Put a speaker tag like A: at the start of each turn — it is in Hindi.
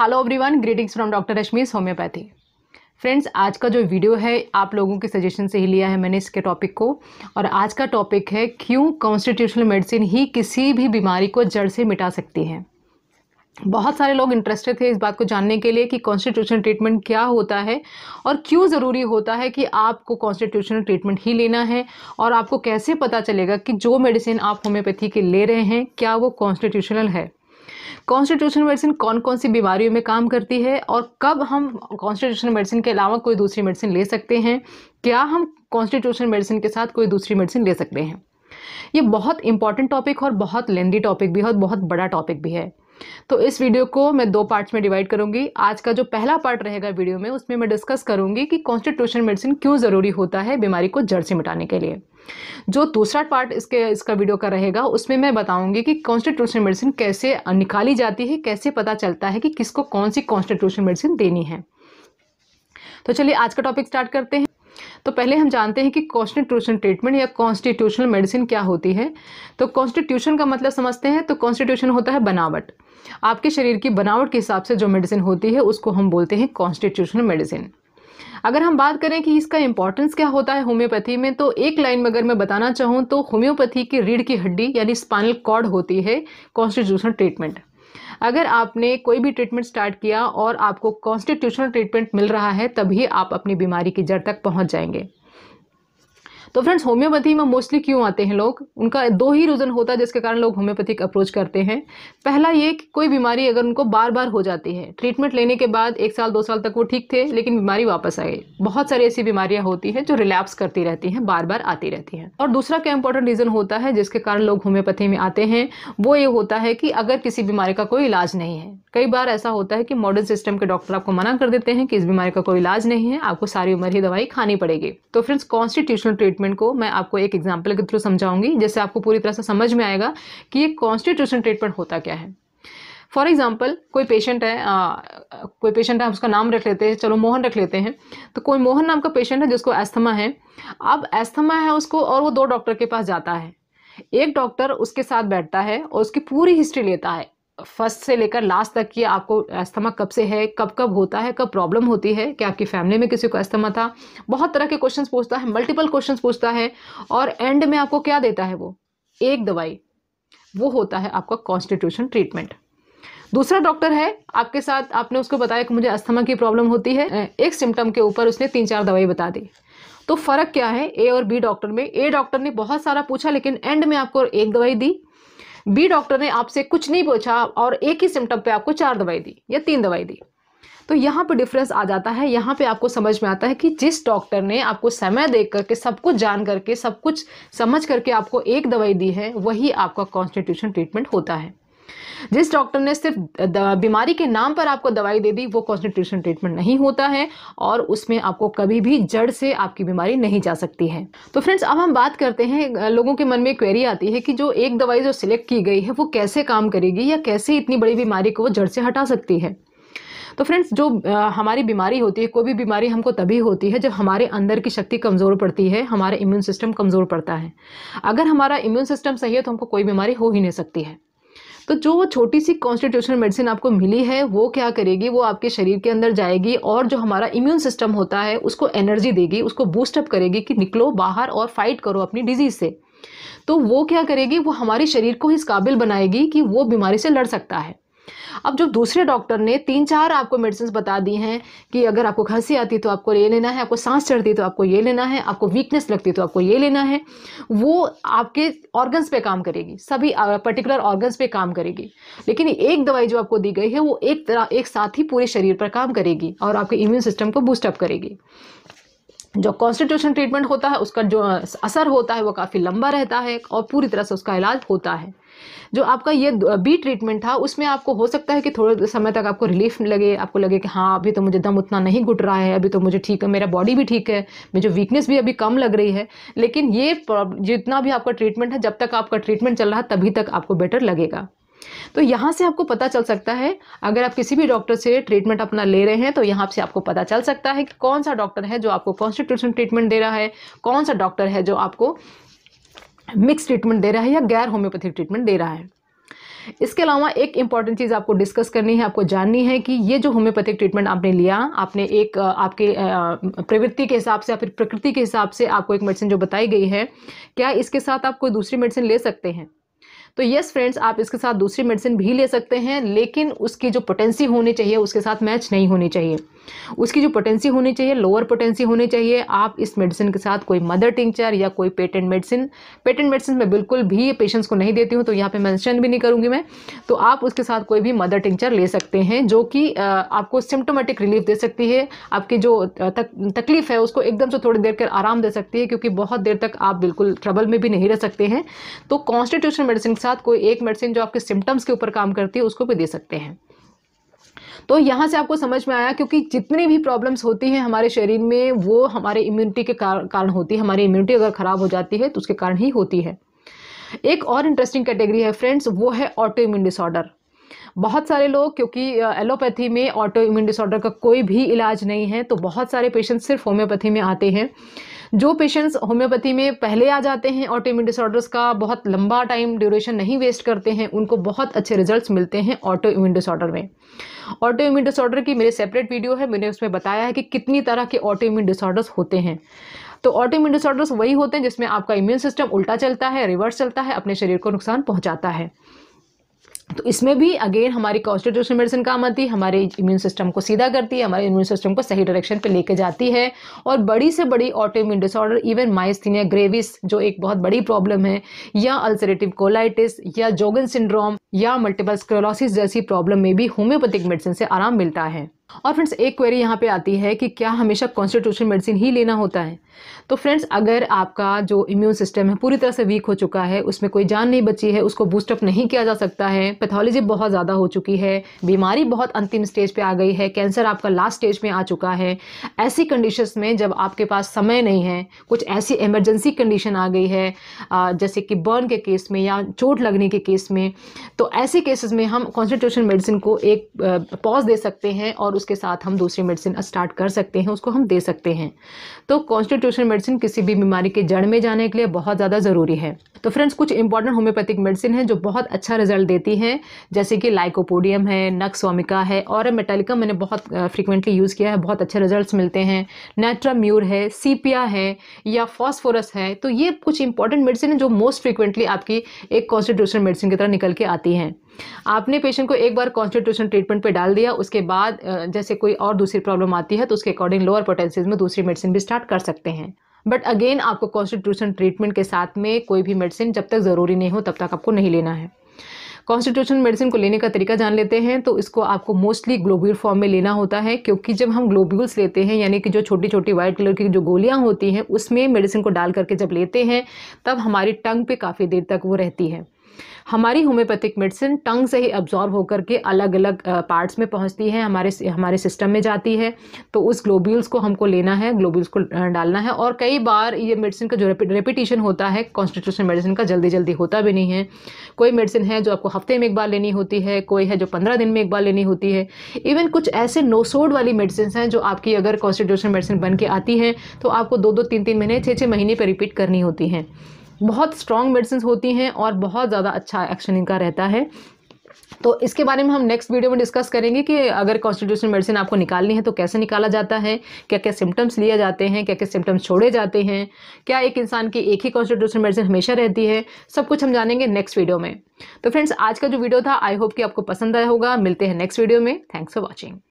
A: hello everyone greetings from doctor Rashmi's homeopathy friends आज का जो वीडियो है आप लोगों के सजेशन से ही लिया है मैंने इसके टॉपिक को और आज का टॉपिक है क्यों कॉन्स्टिट्यूशनल मेडिसिन ही किसी भी बीमारी को जड़ से मिटा सकती है बहुत सारे लोग इंटरेस्टेड थे इस बात को जानने के लिए कि कॉन्स्टिट्यूशनल ट्रीटमेंट क्या होता है और क्यों ज़रूरी होता है कि आपको कॉन्स्टिट्यूशनल ट्रीटमेंट ही लेना है और आपको कैसे पता चलेगा कि जो मेडिसिन आप होम्योपैथी के ले रहे हैं क्या वो कॉन्स्टिट्यूशनल है कॉन्स्टिट्यूशनल मेडिसिन कौन कौन सी बीमारियों में काम करती है और कब हम कॉन्स्टिट्यूशनल मेडिसिन के अलावा कोई दूसरी मेडिसिन ले सकते हैं क्या हम कॉन्स्टिट्यूशनल मेडिसिन के साथ कोई दूसरी मेडिसिन ले सकते हैं ये बहुत इंपॉर्टेंट टॉपिक और बहुत लेंदी टॉपिक भी है और बहुत बड़ा टॉपिक भी है तो इस वीडियो को मैं दो पार्ट्स में डिवाइड करूंगी आज का जो पहला पार्ट रहेगा वीडियो में उसमें मैं डिस्कस करूंगी कि कॉन्स्टिट्यूशन मेडिसिन क्यों ज़रूरी होता है बीमारी को जड़ से मिटाने के लिए जो दूसरा पार्ट इसके इसका वीडियो का रहेगा उसमें मैं बताऊंगी कि कॉन्स्टिट्यूशन मेडिसिन कैसे निकाली जाती है कैसे पता चलता है कि किसको कौन सी कॉन्स्टिट्यूशन मेडिसिन देनी है तो चलिए आज का टॉपिक स्टार्ट करते हैं तो पहले हम जानते हैं कि कॉन्स्टिट्यूशन ट्रीटमेंट या कॉन्स्टिट्यूशनल मेडिसिन क्या होती है तो कॉन्स्टिट्यूशन का मतलब समझते हैं तो कॉन्स्टिट्यूशन होता है बनावट आपके शरीर की बनावट के हिसाब से जो मेडिसिन होती है उसको हम बोलते हैं कॉन्स्टिट्यूशनल मेडिसिन अगर हम बात करें कि इसका इंपॉर्टेंस क्या होता है होम्योपैथी में तो एक लाइन में अगर मैं बताना चाहूँ तो होम्योपैथी की रीढ़ की हड्डी यानी स्पाइनल कॉर्ड होती है कॉन्स्टिट्यूशनल ट्रीटमेंट अगर आपने कोई भी ट्रीटमेंट स्टार्ट किया और आपको कॉन्स्टिट्यूशनल ट्रीटमेंट मिल रहा है तभी आप अपनी बीमारी की जड़ तक पहुँच जाएंगे तो फ्रेंड्स होम्योपैथी में मोस्टली क्यों आते हैं लोग उनका दो ही रीज़न होता है जिसके कारण लोग होम्योपैथिक अप्रोच करते हैं पहला ये कि कोई बीमारी अगर उनको बार बार हो जाती है ट्रीटमेंट लेने के बाद एक साल दो साल तक वो ठीक थे लेकिन बीमारी वापस आ गई बहुत सारी ऐसी बीमारियां होती हैं जो रिलैप्स करती रहती हैं बार बार आती रहती हैं और दूसरा क्या इंपॉर्टेंट रीज़न होता है जिसके कारण लोग होम्योपैथी में आते हैं वो ये होता है कि अगर किसी बीमारी का कोई इलाज नहीं है कई बार ऐसा होता है कि मॉडर्न सिस्टम के डॉक्टर आपको मना कर देते हैं कि इस बीमारी का कोई इलाज नहीं है आपको सारी उम्र ही दवाई खानी पड़ेगी तो फ्रेंड्स कॉन्स्टिट्यूशनल ट्रीट ट्रीटमेंट को मैं आपको एक एग्जाम्पल के थ्रू समझाऊंगी जिससे आपको पूरी तरह से समझ में आएगा कि ये कॉन्स्टिट्यूशन ट्रीटमेंट होता क्या है फॉर एग्जाम्पल कोई पेशेंट है आ, कोई पेशेंट है उसका नाम रख लेते हैं चलो मोहन रख लेते हैं तो कोई मोहन नाम का पेशेंट है जिसको एस्थमा है अब एस्थमा है उसको और वो दो डॉक्टर के पास जाता है एक डॉक्टर उसके साथ बैठता है और उसकी पूरी हिस्ट्री लेता है फर्स्ट से लेकर लास्ट तक कि आपको अस्थमा कब से है कब कब होता है कब प्रॉब्लम होती है क्या आपकी फैमिली में किसी को अस्थमा था बहुत तरह के क्वेश्चन पूछता है मल्टीपल क्वेश्चन पूछता है और एंड में आपको क्या देता है वो एक दवाई वो होता है आपका कॉन्स्टिट्यूशन ट्रीटमेंट दूसरा डॉक्टर है आपके साथ आपने उसको बताया कि मुझे अस्थमा की प्रॉब्लम होती है एक सिम्टम के ऊपर उसने तीन चार दवाई बता दी तो फ़र्क क्या है ए और बी डॉक्टर में ए डॉक्टर ने बहुत सारा पूछा लेकिन एंड में आपको एक दवाई दी बी डॉक्टर ने आपसे कुछ नहीं पूछा और एक ही सिम्टम पे आपको चार दवाई दी या तीन दवाई दी तो यहाँ पे डिफरेंस आ जाता है यहाँ पे आपको समझ में आता है कि जिस डॉक्टर ने आपको समय देख करके सब कुछ जान करके सब कुछ समझ करके आपको एक दवाई दी है वही आपका कॉन्स्टिट्यूशन ट्रीटमेंट होता है जिस डॉक्टर ने सिर्फ बीमारी के नाम पर आपको दवाई दे दी वो कॉन्स्टिट्यूशन ट्रीटमेंट नहीं होता है और उसमें आपको कभी भी जड़ से आपकी बीमारी नहीं जा सकती है तो फ्रेंड्स अब हम बात करते हैं लोगों के मन में क्वेरी आती है कि जो एक दवाई जो सिलेक्ट की गई है वो कैसे काम करेगी या कैसे इतनी बड़ी बीमारी को वो जड़ से हटा सकती है तो फ्रेंड्स जो हमारी बीमारी होती है कोई भी बीमारी हमको तभी होती है जब हमारे अंदर की शक्ति कमज़ोर पड़ती है हमारा इम्यून सिस्टम कमज़ोर पड़ता है अगर हमारा इम्यून सिस्टम सही है तो हमको कोई बीमारी हो ही नहीं सकती है तो जो छोटी सी कॉन्स्टिट्यूशनल मेडिसिन आपको मिली है वो क्या करेगी वो आपके शरीर के अंदर जाएगी और जो हमारा इम्यून सिस्टम होता है उसको एनर्जी देगी उसको बूस्टअप करेगी कि निकलो बाहर और फाइट करो अपनी डिजीज़ से तो वो क्या करेगी वो हमारे शरीर को इस काबिल बनाएगी कि वो बीमारी से लड़ सकता है अब जब दूसरे डॉक्टर ने तीन चार आपको मेडिसिन बता दी हैं कि अगर आपको खांसी आती तो आपको ये लेना है आपको सांस चढ़ती तो आपको ये लेना है आपको वीकनेस लगती तो आपको ये लेना है वो आपके ऑर्गन्स पे काम करेगी सभी पर्टिकुलर ऑर्गन्स पे काम करेगी लेकिन एक दवाई जो आपको दी गई है वो एक तरह एक साथ ही पूरे शरीर पर काम करेगी और आपके इम्यून सिस्टम को बूस्टअप करेगी जो कॉन्स्टिट्यूशन ट्रीटमेंट होता है उसका जो असर होता है वो काफ़ी लंबा रहता है और पूरी तरह से उसका इलाज होता है जो आपका ये बी ट्रीटमेंट था उसमें आपको हो सकता है कि थोड़े समय तक आपको रिलीफ लगे आपको लगे कि हाँ अभी तो मुझे दम उतना नहीं घुट रहा है अभी तो मुझे ठीक है मेरा बॉडी भी ठीक है मुझे वीकनेस भी अभी कम लग रही है लेकिन ये जितना भी आपका ट्रीटमेंट है जब तक आपका ट्रीटमेंट चल रहा है तभी तक आपको बेटर लगेगा तो यहाँ से आपको पता चल सकता है अगर आप किसी भी डॉक्टर से ट्रीटमेंट अपना ले रहे हैं तो यहाँ से आपको पता चल सकता है कि कौन सा डॉक्टर है जो आपको कॉन्स्टिट्यूशन ट्रीटमेंट दे रहा है कौन सा डॉक्टर है जो आपको मिक्स ट्रीटमेंट दे रहा है या गैर होम्योपैथिक ट्रीटमेंट दे रहा है इसके अलावा एक इंपॉर्टेंट चीज़ आपको डिस्कस करनी है आपको जाननी है कि ये जो होम्योपैथिक ट्रीटमेंट आपने लिया आपने एक आपके प्रवृत्ति के हिसाब से या फिर प्रकृति के हिसाब से आपको एक मेडिसिन जो बताई गई है क्या इसके साथ आप कोई दूसरी मेडिसिन ले सकते हैं तो येस फ्रेंड्स आप इसके साथ दूसरी मेडिसिन भी ले सकते हैं लेकिन उसकी जो पोटेंसी होनी चाहिए उसके साथ मैच नहीं होनी चाहिए उसकी जो पोटेंसी होनी चाहिए लोअर पोटेंसी होनी चाहिए आप इस मेडिसिन के साथ कोई मदर टिंचर या कोई पेटेंट मेडिसिन पेटेंट मेडिसिन मैं बिल्कुल भी पेशेंट्स को नहीं देती हूँ तो यहाँ पर मैंशन भी नहीं करूँगी मैं तो आप उसके साथ कोई भी मदर टिंचर ले सकते हैं जो कि आपको सिम्टोमेटिक रिलीफ दे सकती है आपकी जो तक, तकलीफ़ है उसको एकदम से थोड़ी देर कर आराम दे सकती है क्योंकि बहुत देर तक आप बिल्कुल ट्रबल में भी नहीं रह सकते हैं तो कॉन्स्टिट्यूशन मेडिसिन के साथ कोई एक मेडिसिन जो आपके सिम्टम्स के ऊपर काम करती है उसको भी दे सकते हैं तो यहाँ से आपको समझ में आया क्योंकि जितनी भी प्रॉब्लम्स होती हैं हमारे शरीर में वो हमारे इम्यूनिटी के कारण होती है हमारी इम्यूनिटी अगर ख़राब हो जाती है तो उसके कारण ही होती है एक और इंटरेस्टिंग कैटेगरी है फ्रेंड्स वो है ऑटो इम्यून डिसऑर्डर बहुत सारे लोग क्योंकि एलोपैथी में ऑटो इम्यून डिसऑर्डर का कोई भी इलाज नहीं है तो बहुत सारे पेशेंट्स सिर्फ होम्योपैथी में आते हैं जो पेशेंट्स होम्योपैथी में पहले आ जाते हैं ऑटो इम्यून डिसऑर्डर्स का बहुत लंबा टाइम ड्यूरेशन नहीं वेस्ट करते हैं उनको बहुत अच्छे रिजल्ट्स मिलते हैं ऑटो इम्यून डिसऑर्डर में ऑटो इम्यून डिसऑर्डर की मेरे सेपरेट वीडियो है मैंने उसमें बताया है कि कितनी तरह के ऑटो इम्यून डिसऑर्डर्स होते हैं तो ऑटो इम्यून डिसऑर्डर्स वही होते हैं जिसमें आपका इम्यून सिस्टम उल्टा चलता है रिवर्स चलता है अपने शरीर को नुकसान पहुँचाता है तो इसमें भी अगेन हमारी कॉन्स्टिट्यूशन मेडिसिन काम आती है हमारे इम्यून सिस्टम को सीधा करती है हमारे इम्यून सिस्टम को सही डायरेक्शन पे लेके जाती है और बड़ी से बड़ी auto immune disorder even myasthenia gravis जो एक बहुत बड़ी प्रॉब्लम है या अल्सरेटिव कोलाइटिस या जोगन सिंड्रोम या मल्टीपल स्क्रोलॉसिस जैसी प्रॉब्लम में भी होम्योपैथिक मेडिसिन से आराम मिलता है और फ्रेंड्स एक क्वेरी यहाँ पे आती है कि क्या हमेशा कॉन्स्टिट्यूशन मेडिसिन ही लेना होता है तो फ्रेंड्स अगर आपका जो इम्यून सिस्टम है पूरी तरह से वीक हो चुका है उसमें कोई जान नहीं बची है उसको बूस्टअप नहीं किया जा सकता है पैथोलॉजी बहुत ज़्यादा हो चुकी है बीमारी बहुत अंतिम स्टेज पर आ गई है कैंसर आपका लास्ट स्टेज में आ चुका है ऐसी कंडीशन में जब आपके पास समय नहीं है कुछ ऐसी इमरजेंसी कंडीशन आ गई है जैसे कि बर्न के केस में या चोट लगने के केस में तो ऐसे केसेस में हम कॉन्स्टिट्यूशन मेडिसिन को एक पॉज दे सकते हैं और उसके साथ हम दूसरी मेडिसिन स्टार्ट कर सकते हैं उसको हम दे सकते हैं तो कॉन्स्टिट्यूशन मेडिसिन किसी भी बीमारी के जड़ में जाने के लिए बहुत ज़्यादा ज़रूरी है तो फ्रेंड्स कुछ इंपॉर्टेंट होम्योपैथिक मेडिसिन है जो बहुत अच्छा रिजल्ट देती हैं जैसे कि लाइकोपोडियम है नक्सोमिका है और मेटालिका मैंने बहुत फ्रिक्वेंटली यूज़ किया है बहुत अच्छे रिजल्ट्स मिलते हैं नेट्राम्यूर है सीपिया है या फॉस्फोरस है तो ये कुछ इंपॉर्टेंट मेडिसिन है जो मोस्ट फ्रिक्वेंटली आपकी एक कॉन्स्टिट्यूशन मेडिसिन की तरह निकल के आती जाती हैं आपने पेशेंट को एक बार कॉन्स्टिट्यूशन ट्रीटमेंट पे डाल दिया उसके बाद जैसे कोई और दूसरी प्रॉब्लम आती है तो उसके अकॉर्डिंग लोअर पोटेंसीज में दूसरी मेडिसिन भी स्टार्ट कर सकते हैं बट अगेन आपको कॉन्स्टिट्यूशन ट्रीटमेंट के साथ में कोई भी मेडिसिन जब तक ज़रूरी नहीं हो तब तक आपको नहीं लेना है कॉन्स्टिट्यूशन मेडिसिन को लेने का तरीका जान लेते हैं तो इसको आपको मोस्टली ग्लोब्यूल फॉर्म में लेना होता है क्योंकि जब हम ग्लोब्यूल्स लेते हैं यानी कि जो छोटी छोटी वाइट कलर की जो गोलियां होती हैं उसमें मेडिसिन को डाल करके जब लेते हैं तब हमारी टंग पे काफ़ी देर तक वो रहती है हमारी होम्योपैथिक मेडिसिन टंग से ही अब्जॉर्व होकर के अलग अलग पार्ट्स में पहुंचती है हमारे हमारे सिस्टम में जाती है तो उस ग्लोब्यूल्स को हमको लेना है ग्लोब्यूल्स को डालना है और कई बार ये मेडिसिन का जो रेपिटेशन होता है कॉन्स्टिट्यूशन मेडिसिन का जल्दी जल्दी होता भी नहीं है कोई मेडिसिन है जो आपको हफ्ते में एक बार लेनी होती है कोई है जो पंद्रह दिन में एक बार लेनी होती है इवन कुछ ऐसे नोसोड वाली मेडिसिन हैं जो आपकी अगर कॉन्स्टिट्यूशन मेडिसिन बन के आती है तो आपको दो दो तीन तीन महीने छः छः महीने पर रिपीट करनी होती हैं बहुत स्ट्रॉन्ग मेडिसिन होती हैं और बहुत ज़्यादा अच्छा एक्शन इनका रहता है तो इसके बारे में हम नेक्स्ट वीडियो में डिस्कस करेंगे कि अगर कॉन्स्टिट्यूशन मेडिसिन आपको निकालनी है तो कैसे निकाला जाता है क्या क्या सिम्टम्स लिए जाते हैं क्या क्या सिम्टम्स छोड़े जाते हैं क्या एक इंसान की एक ही कॉन्स्टिट्यूशन मेडिसिन हमेशा रहती है सब कुछ हम जानेंगे नेक्स्ट वीडियो में तो फ्रेंड्स आज का जो वीडियो था आई होप कि आपको पसंद आया होगा मिलते हैं नेक्स्ट वीडियो में थैंक्स फॉर वॉचिंग